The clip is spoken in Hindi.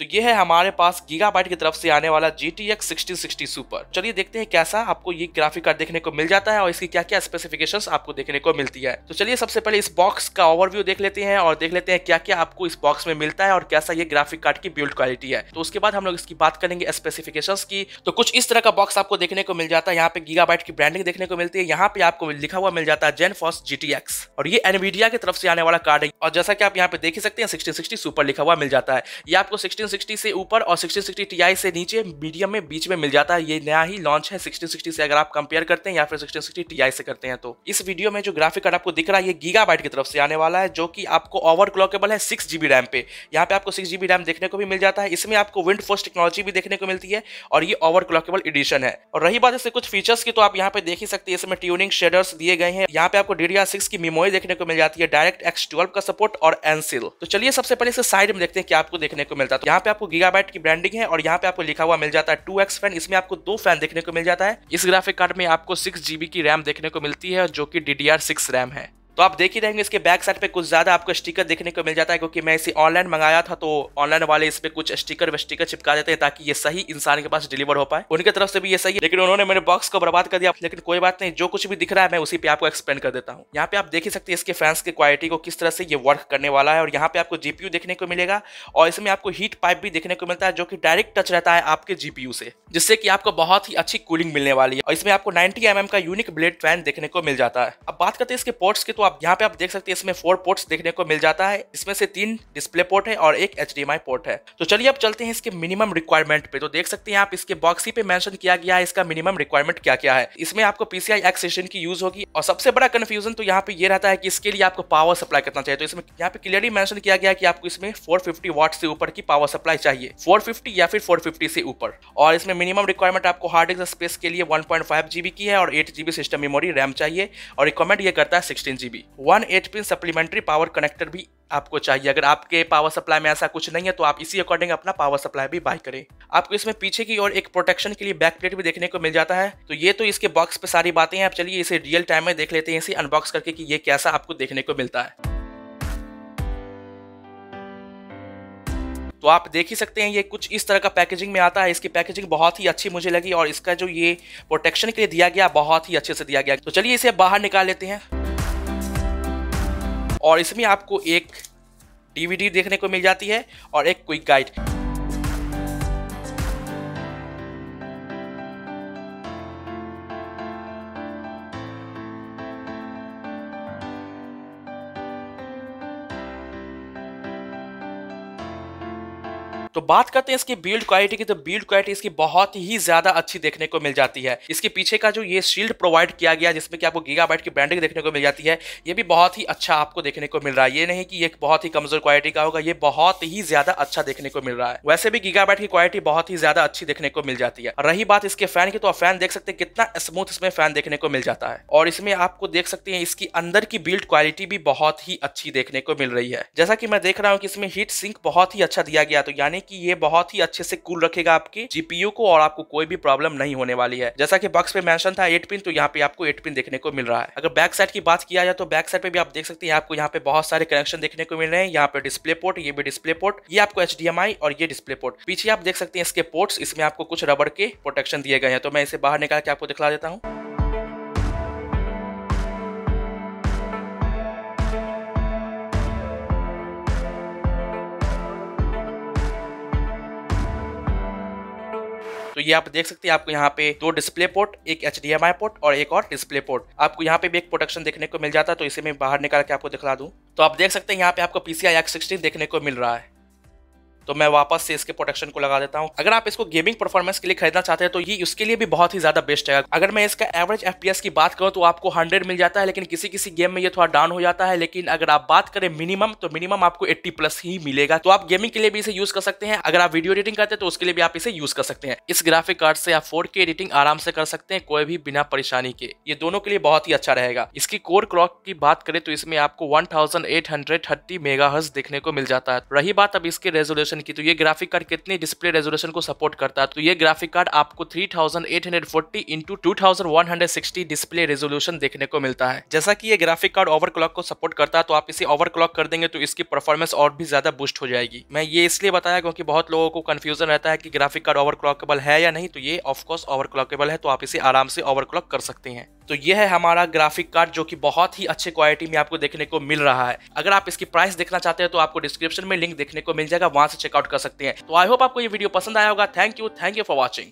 तो ये है हमारे पास गीगाबाइट की तरफ से आने वाला G T X sixty sixty super चलिए देखते हैं कैसा आपको ये ग्राफिक कार्ड देखने को मिल जाता है और इसकी क्या क्या स्पेसिफिकेशंस आपको देखने को मिलती है तो चलिए सबसे पहले इस बॉक्स का ओवरव्यू देख लेते हैं और देख लेते हैं क्या क्या आपको इस बॉक्स में मिलता है और कैसा ये ग्राफिक कार्ड की बिल्ड क्वालिटी है तो उसके बाद हम लोग इसकी बात करेंगे स्पेसिफिकेशन की तो कुछ इस तरह का बॉक्स आपको देखने को मिल जाता है यहाँ पे गीगा की ब्रांडिंग देखने को मिलती है यहाँ पे आपको लिखा हुआ मिल जाता है जेन फॉस और ये एनवीडिया की तरफ से आने वाला कार्ड है और जैसा कि आप यहाँ पे देख सकते हैं सिक्सटी सिक्सटी सुपर लिखा हुआ मिल जाता है ये आपको सिक्सटी 1660 से ऊपर और 1660 Ti से नीचे मीडियम में बीच में मिल जाता है ये नया ही लॉन्च है 1660 से अगर आप कंपेयर करते हैं या फिर 1660 Ti से करते हैं तो इस वीडियो में जो ग्राफिक कार्ड आपको दिख रहा है ये गीगा की तरफ से आने वाला है जो कि आपको ओवर क्लॉकेबल है सिक्स जीबी रैम पे यहाँ पे आपको सिक्स जीबी रैम देखने को भी मिल जाता है इसमें आपको विंड फोर्स टेक्नोलॉजी भी देखने को मिलती है और ये ओवर क्लॉकेबल एडिशन है और रही बात इससे कुछ फीचर्स की तो आप यहाँ पे देख ही सकते हैं इसमें ट्यूनिंग शेडर्स दिए गए हैं यहाँ पे आपको डीडीआर सिक्स की मेमोरी देखने को मिल जाती है डायरेक्ट एक्स का सपोर्ट और एनसिल तो चलिए सबसे पहले इसे साइड में देखते हैं कि आपको देखने को मिलता है तो यहाँ यहाँ पे आपको गीगाबाइट की ब्रांडिंग है और यहाँ पे आपको लिखा हुआ मिल जाता है टू एक्स फैन इसमें आपको दो फैन देखने को मिल जाता है इस ग्राफिक कार्ड में आपको सिक्स जीबी की रैम देखने को मिलती है जो कि D D R six RAM है तो आप देख ही रहेंगे इसके बैक साइड पे कुछ ज़्यादा आपको स्टिकर देखने को मिल जाता है क्योंकि मैं इसे ऑनलाइन मंगाया था तो ऑनलाइन वाले इस पर कुछ स्टिकर व स्टिकर चिपका देते हैं ताकि ये सही इंसान के पास डिलीवर हो पाए उनके तरफ से भी ये सही है लेकिन उन्होंने मेरे बॉक्स को बर्बाद कर दिया लेकिन कोई बात नहीं जो कुछ भी दिख रहा है मैं उसी पे आपको एक्सप्लेन कर देता हूँ यहाँ पे आप देख ही सकते हैं इसके फैंस की क्वालिटी को किस तरह से ये वर्क करने वाला है और यहाँ पे आपको जीपीयू देखने को मिलेगा और इसमें आपको हीट पाइप भी देखने को मिलता है जो कि डायरेक्ट टच रहता है आपके जीपीयू से जिससे कि आपको बहुत ही अच्छी कूलिंग मिलने वाली है और इसमें आपको नाइनटी एम का यूनिक ब्लेड फैन देखने को मिल जाता है अब बात करते हैं इसके पोर्ट्स की तो आप यहाँ पे आप देख सकते हैं इसमें फोर पोर्ट्स देखने को मिल जाता है इसमें से तीन डिस्प्ले पोर्ट है और एक एच पोर्ट है तो चलिए अब चलते हैं इसके मिनिमम रिक्वायरमेंट पे तो देख सकते हैं आप इसके बॉक्स ही पे मैंशन किया गया है इसका मिनिमम रिक्वायरमेंट क्या क्या है इसमें आपको पीसीआई एक्सेशन की यूज होगी और सबसे बड़ा कन्फ्यूजन तो यहाँ पे ये रहता है कि इसके लिए आपको पावर सप्लाई करना चाहिए तो इसमें यहाँ पे क्लियरली मैंशन किया गया कि आपको इसमें फोर वाट से ऊपर की पावर सप्लाई चाहिए फोर या फिर फोर से ऊपर और इसमें मिनिमम रिक्वायरमेंट आपको हार्ड डिस्क स्पेस के लिए वन जीबी की है और eight GB system memory RAM चाहिए और रिकमेंड ये करता है sixteen GB one H pin supplementary power connector भी आपको चाहिए अगर आपके पावर सप्लाई में ऐसा कुछ नहीं है तो आप इसी अकॉर्डिंग अपना पावर सप्लाई भी बाय करें आपको इसमें पीछे की और एक प्रोटेक्शन के लिए बैक प्लेट भी देखने को मिल जाता है तो ये तो इसके बॉक्स पे सारी बातें हैं आप चलिए इसे रियल टाइम में देख लेते हैं इसे अनबॉक्स करके कि ये कैसा आपको देखने को मिलता है तो आप देख ही सकते हैं ये कुछ इस तरह का पैकेजिंग में आता है इसकी पैकेजिंग बहुत ही अच्छी मुझे लगी और इसका जो ये प्रोटेक्शन के लिए दिया गया बहुत ही अच्छे से दिया गया तो चलिए इसे बाहर निकाल लेते हैं और इसमें आपको एक डीवीडी देखने को मिल जाती है और एक क्विक गाइड तो बात करते हैं इसकी बिल्ड क्वालिटी की तो बिल्ड क्वालिटी इसकी बहुत ही ज्यादा अच्छी देखने को मिल जाती है इसके पीछे का जो ये शील्ड प्रोवाइड किया गया जिसमें कि आपको गीगा की ब्रांडिंग देखने को मिल जाती है ये भी बहुत ही अच्छा आपको देखने को मिल रहा है ये नहीं की एक बहुत ही कमजोर क्वालिटी का होगा ये बहुत ही ज्यादा अच्छा देखने को मिल रहा है वैसे भी गीगा की क्वालिटी बहुत ही ज्यादा अच्छी देखने को मिल जाती है रही बात इसके फैन की तो आप फैन देख सकते हैं कितना स्मूथ इसमें फैन देखने को मिल जाता है और इसमें आपको देख सकते हैं इसकी अंदर की बिल्ड क्वालिटी भी बहुत ही अच्छी देखने को मिल रही है जैसा कि मैं देख रहा हूँ कि इसमें हीट सिंक बहुत ही अच्छा दिया गया तो यानी यानी कि ये बहुत ही अच्छे से कूल रखेगा आपकी जीपीयू को और आपको कोई भी प्रॉब्लम नहीं होने वाली है जैसा कि बक्स पे मेंशन था एट पिन तो यहाँ पे आपको एट पिन देखने को मिल रहा है अगर बैक साइड की बात किया जाए तो बैक साइड पे भी आप देख सकते हैं आपको यहाँ पे बहुत सारे कनेक्शन देखने को मिल रहे हैं यहाँ पे डिस्प्ले पोर्ट ये भी डिस्प्ले पोर्ट ये आपको एच और ये डिस्प्ले पोर्ट पीछे आप देख सकते हैं इसके पोर्ट्स इसमें आपको कुछ रबड़ के प्रोटेक्शन दिए गए हैं तो मैं इसे बाहर निकाल के आपको दिखला देता हूँ तो ये आप देख सकते हैं आपको यहाँ पे दो डिस्प्ले पोर्ट एक एच पोर्ट और एक और डिस्प्ले पोर्ट आपको यहाँ पे भी एक प्रोटेक्शन देखने को मिल जाता है तो इसे मैं बाहर निकाल के आपको दिखला दूँ तो आप देख सकते हैं यहाँ पे आपको एक्स सिक्सटीन देखने को मिल रहा है तो मैं वापस से इसके प्रोटेक्शन को लगा देता हूँ अगर आप इसको गेमिंग परफॉर्मेंस के लिए खरीदना चाहते हैं तो ये उसके लिए भी बहुत ही ज्यादा बेस्ट है अगर मैं इसका एवरेज एफ की बात करूँ तो आपको हंड्रेड मिल जाता है लेकिन किसी किसी गेम में ये थोड़ा डाउन हो जाता है लेकिन अगर आप बात करें मिनिमम तो मिनिमम आपको एट्टी प्लस ही मिलेगा तो आप गेमिंग के लिए भी इसे यूज कर सकते हैं अगर आप वीडियो एडिटिंग करते हैं तो उसके लिए भी आप इसे यूज कर सकते हैं इस ग्राफिक कार्ड से आप फोर एडिटिंग आराम से कर सकते हैं कोई भी बिना परेशानी के ये दोनों के लिए बहुत ही अच्छा रहेगा इसकी कोर क्लॉक की बात करें तो इसमें आपको वन थाउजेंड देखने को मिल जाता है रही बात अब इसके रेजोल्यूशन रेजोल्यूशन की तो ये ग्राफिक कार्ड कितने डिस्प्ले रेजोल्यूशन को सपोर्ट करता है तो ये ग्राफिक कार्ड आपको 3840 thousand eight hundred forty into two thousand one hundred sixty display resolution देखने को मिलता है जैसा कि ये ग्राफिक कार्ड ओवर क्लॉक को सपोर्ट करता है तो आप इसे ओवर क्लॉक कर देंगे तो इसकी परफॉर्मेंस और भी ज्यादा बूस्ट हो जाएगी मैं ये इसलिए बताया क्योंकि बहुत लोगों को कंफ्यूजन रहता है कि ग्राफिक कार्ड ओवर क्लॉकेबल है या नहीं तो ये ऑफकोर्स ओवर क्लॉकेबल है तो आप इसे आराम से ओवर क्लॉक कर सकते हैं तो ये है हमारा ग्राफिक कार्ड जो कि बहुत ही अच्छे क्वालिटी में आपको देखने को मिल रहा है अगर आप इसकी प्राइस देखना चाहते हैं तो आपको डिस्क्रिप्शन में लिंक देखने को मिल जाएगा वहां से चेकआउट कर सकते हैं तो आई होप आपको ये वीडियो पसंद आया होगा thank you thank you for watching